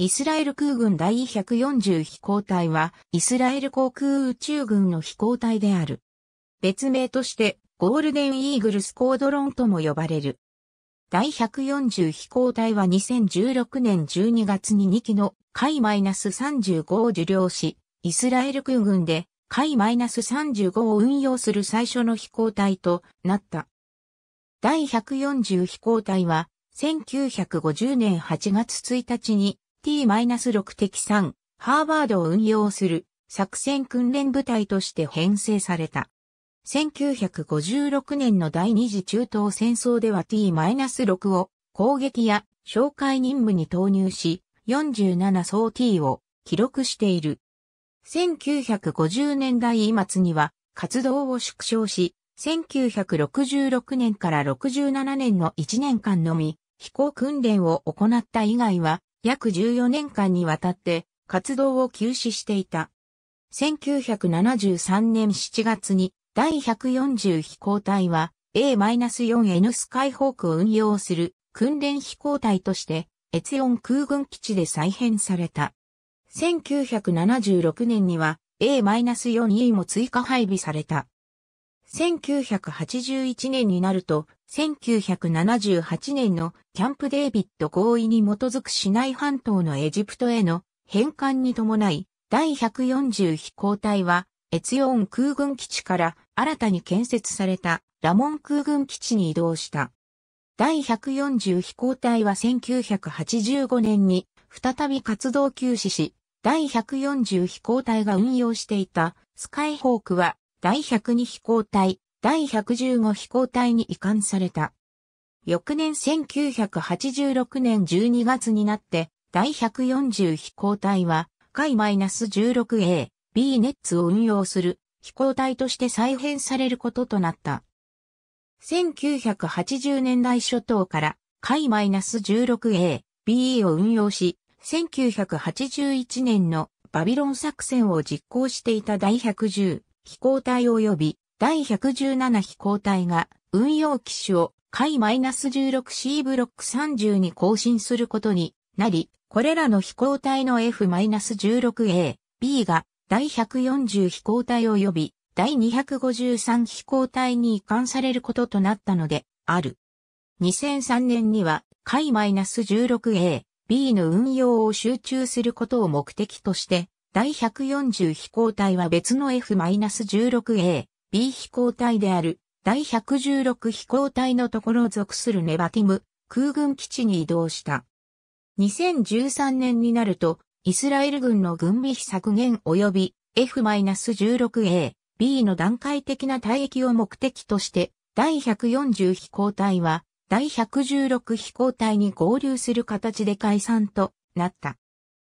イスラエル空軍第140飛行隊は、イスラエル航空宇宙軍の飛行隊である。別名として、ゴールデンイーグルスコードロンとも呼ばれる。第140飛行隊は2016年12月に2機の海 -35 を受領し、イスラエル空軍で海 -35 を運用する最初の飛行隊となった。第140飛行隊は、1950年8月1日に t 6敵3、ハーバードを運用する作戦訓練部隊として編成された。1956年の第二次中東戦争では T-6 を攻撃や紹介任務に投入し、47層 T を記録している。1950年代末には活動を縮小し、1966年から67年の1年間のみ飛行訓練を行った以外は約14年間にわたって活動を休止していた。1973年7月に第140飛行隊は A-4N スカイホークを運用する訓練飛行隊として越音空軍基地で再編された。1976年には A-4E も追加配備された。1981年になると、1978年のキャンプデービッド合意に基づく市内半島のエジプトへの返還に伴い、第140飛行隊は、エツヨン空軍基地から新たに建設されたラモン空軍基地に移動した。第140飛行隊は1985年に再び活動休止し、第140飛行隊が運用していたスカイホークは第102飛行隊、第115飛行隊に移管された。翌年1986年12月になって、第140飛行隊は、海 -16A、B ネッツを運用する飛行隊として再編されることとなった。1980年代初頭から海 -16A、BE を運用し、1981年のバビロン作戦を実行していた第110飛行隊及び第117飛行隊が運用機種を海 -16C ブロック30に更新することになり、これらの飛行隊の F-16A、B が第140飛行隊及び第253飛行隊に移管されることとなったのである。2003年には、海 -16A、B の運用を集中することを目的として、第140飛行隊は別の F-16A、B 飛行隊である第116飛行隊のところを属するネバティム空軍基地に移動した。2013年になると、イスラエル軍の軍備費削減及び F-16A、B の段階的な退役を目的として、第140飛行隊は、第116飛行隊に合流する形で解散となった。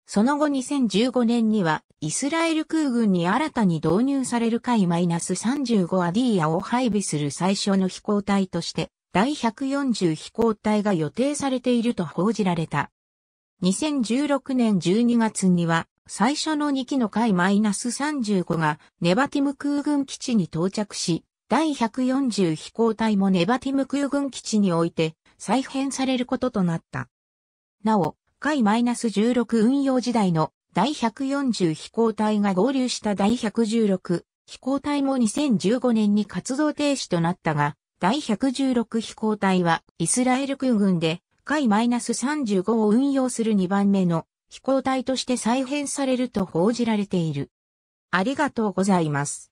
その後2015年には、イスラエル空軍に新たに導入される海 -35 アディーを配備する最初の飛行隊として、第140飛行隊が予定されていると報じられた。2016年12月には、最初の2機の海 -35 がネバティム空軍基地に到着し、第140飛行隊もネバティム空軍基地において再編されることとなった。なお、回 -16 運用時代の第140飛行隊が合流した第116飛行隊も2015年に活動停止となったが、第116飛行隊はイスラエル空軍で回 -35 を運用する2番目の飛行隊として再編されると報じられている。ありがとうございます。